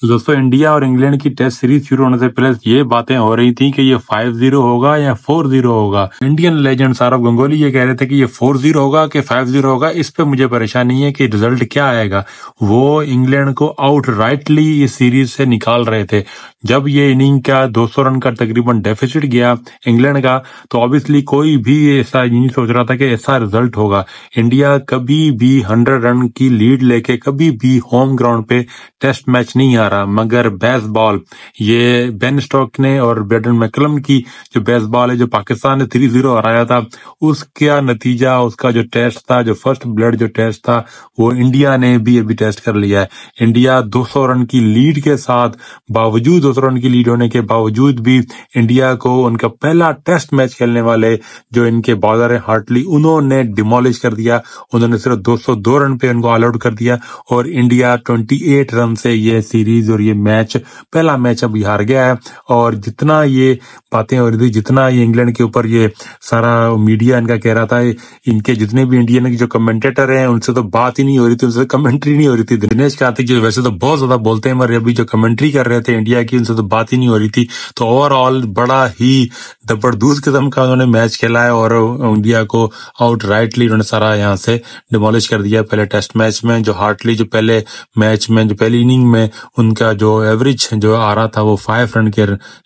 तो दोस्तों इंडिया और इंग्लैंड की टेस्ट सीरीज शुरू होने से पहले ये बातें हो रही थी कि ये फाइव जीरो होगा या फोर जीरो होगा इंडियन लेजेंड सौरभ गंगोली ये कह रहे थे कि ये फोर जीरो होगा कि फाइव जीरो होगा इस पे मुझे परेशानी है कि रिजल्ट क्या आएगा वो इंग्लैंड को आउट राइटली इस सीरीज से निकाल रहे थे जब ये इनिंग का 200 रन का तकरीबन डेफिसिट गया इंग्लैंड का तो ऑब्वियसली कोई भी ऐसा नहीं सोच रहा था कि ऐसा रिजल्ट होगा इंडिया कभी भी 100 रन की लीड लेके कभी भी होम ग्राउंड पे टेस्ट मैच नहीं आ रहा मगर बेसबॉल ये बेन स्टॉक ने और ब्रेडन मैकलम की जो बेसबॉल है जो पाकिस्तान ने थ्री जीरो हराया था उसका नतीजा उसका जो टेस्ट था जो फर्स्ट ब्लड जो टेस्ट था वो इंडिया ने भी अभी टेस्ट कर लिया है इंडिया दो रन की लीड के साथ बावजूद दो सौ रन की लीड होने के बावजूद भी इंडिया को उनका पहला टेस्ट मैच खेलने वाले जो इनके बॉलर हैं हार्टली उन्होंने डिमोलिश कर दिया उन्होंने सिर्फ 202 रन पे उनको ऑल आउट कर दिया और इंडिया 28 रन से ये सीरीज और ये मैच पहला मैच अब हार गया है और जितना ये बातें और जितना ये इंग्लैंड के ऊपर ये सारा मीडिया इनका कह रहा था इनके जितने भी इंडियन के जो कमेंटेटर हैं उनसे तो बात ही नहीं हो रही थी उनसे कमेंट्री नहीं हो रही थी दिनेश कार्तिक जो वैसे तो बहुत ज्यादा बोलते हैं मगर अभी जो कमेंट्री कर रहे थे इंडिया की उनसे तो बात ही नहीं हो रही थी तो ओवरऑल बड़ा ही जबरदस्त किस्म का उन्होंने मैच खेला है और इंडिया को आउट राइटली उन्होंने सारा यहाँ से डिमोलिश कर दिया पहले टेस्ट मैच में जो हार्टली जो पहले मैच में जो पहली इनिंग में उनका जो एवरेज जो आ रहा था वो फाइव रन के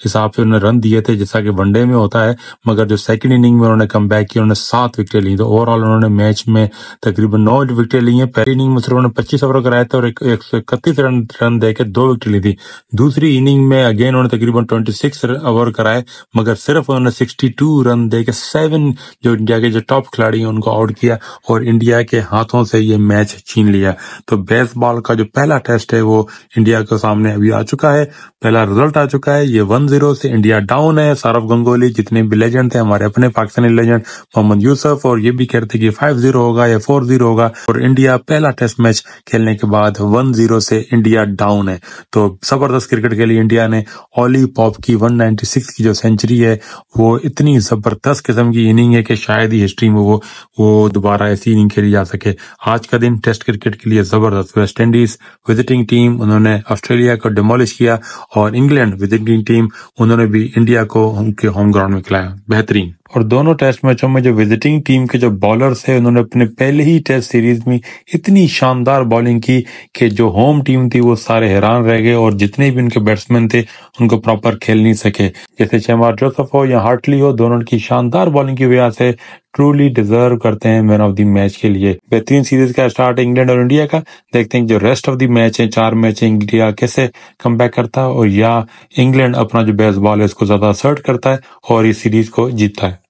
हिसाब से उन्होंने रन दिए थे जैसा कि वनडे में होता है मगर जो सेकेंड इनिंग में उन्होंने कम बैक किया उन्होंने सात विकेट ली तो ओवरऑल उन्होंने मैच में तकरीबन नौ विकेट ली है पहली इनिंग में सिर्फ उन्होंने पच्चीस ओवर कराए थे और एक सौ इकतीस रन रन देकर दो विकेट ली थी दूसरी इनिंग ओपनिंग में अगेन उन्होंने तकरीबन 26 सिक्स ओवर कराए मगर सिर्फ उन्होंने 62 रन दे के सेवन जो इंडिया के जो टॉप खिलाड़ी हैं उनको आउट किया और इंडिया के हाथों से ये मैच छीन लिया तो बेसबॉल का जो पहला टेस्ट है वो इंडिया के सामने अभी आ चुका है पहला रिजल्ट आ चुका है ये वन जीरो से इंडिया डाउन है सौरभ गंगोली जितने भी लेजेंड थे हमारे अपने पाकिस्तानी लेजेंड मोहम्मद यूसफ और ये भी कह रहे थे कि फाइव जीरो होगा या फोर जीरो होगा और इंडिया पहला टेस्ट मैच खेलने के बाद वन जीरो से इंडिया डाउन है तो जबरदस्त क्रिकेट के लिए इंडिया ने ओली पॉप की 196 की जो सेंचुरी है वो इतनी जबरदस्त किस्म की इनिंग है कि शायद ही हिस्ट्री में वो वो दोबारा ऐसी इनिंग खेली जा सके आज का दिन टेस्ट क्रिकेट के लिए जबरदस्त वेस्ट इंडीज विजिटिंग टीम उन्होंने ऑस्ट्रेलिया को डिमोलिश किया और इंग्लैंड विजिटिंग टीम उन्होंने भी इंडिया को उनके होम ग्राउंड में खिलाया बेहतरीन और दोनों टेस्ट मैचों में जो विजिटिंग टीम के जो बॉलर्स है उन्होंने अपने पहले ही टेस्ट सीरीज में इतनी शानदार बॉलिंग की कि जो होम टीम थी वो सारे हैरान रह गए और जितने भी उनके बैट्समैन थे उनको प्रॉपर खेल नहीं सके जैसे शहमार जोसफ हो या हार्टली हो दोनों की शानदार बॉलिंग की वजह से ट्रूली डिजर्व करते हैं मैन ऑफ द मैच के लिए बेहतरीन सीरीज का स्टार्ट इंग्लैंड और इंडिया का देखते हैं जो रेस्ट ऑफ द मैच है चार मैच इंडिया कैसे कम बैक करता है और या इंग्लैंड अपना जो बेस्ट बॉल है उसको ज्यादा असर्ट करता है और इस सीरीज को जीतता है